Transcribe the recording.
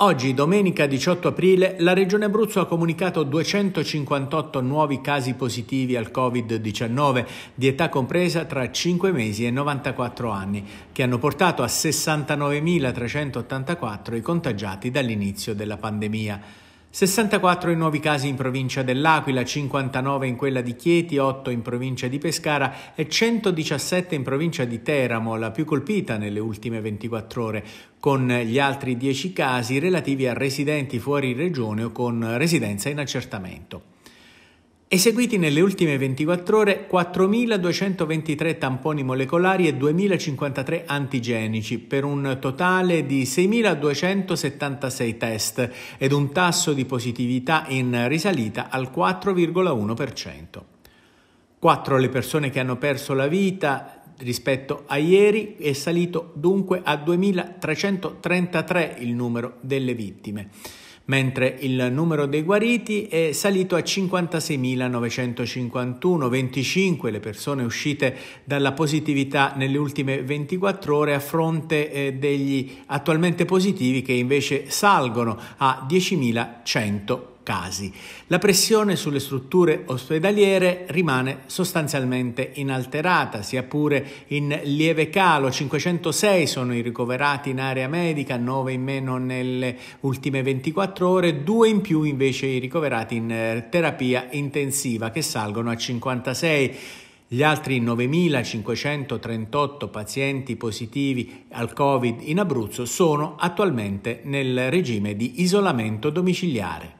Oggi, domenica 18 aprile, la Regione Abruzzo ha comunicato 258 nuovi casi positivi al Covid-19, di età compresa tra 5 mesi e 94 anni, che hanno portato a 69.384 i contagiati dall'inizio della pandemia. 64 i nuovi casi in provincia dell'Aquila, 59 in quella di Chieti, 8 in provincia di Pescara e 117 in provincia di Teramo, la più colpita nelle ultime 24 ore, con gli altri 10 casi relativi a residenti fuori regione o con residenza in accertamento. Eseguiti nelle ultime 24 ore 4.223 tamponi molecolari e 2.053 antigenici per un totale di 6.276 test ed un tasso di positività in risalita al 4,1%. Quattro le persone che hanno perso la vita rispetto a ieri è salito dunque a 2.333 il numero delle vittime mentre il numero dei guariti è salito a 56.951, 25 le persone uscite dalla positività nelle ultime 24 ore a fronte eh, degli attualmente positivi che invece salgono a 10.100 casi. La pressione sulle strutture ospedaliere rimane sostanzialmente inalterata, sia pure in lieve calo. 506 sono i ricoverati in area medica, 9 in meno nelle ultime 24 ore, 2 in più invece i ricoverati in eh, terapia intensiva che salgono a 56. Gli altri 9.538 pazienti positivi al Covid in Abruzzo sono attualmente nel regime di isolamento domiciliare.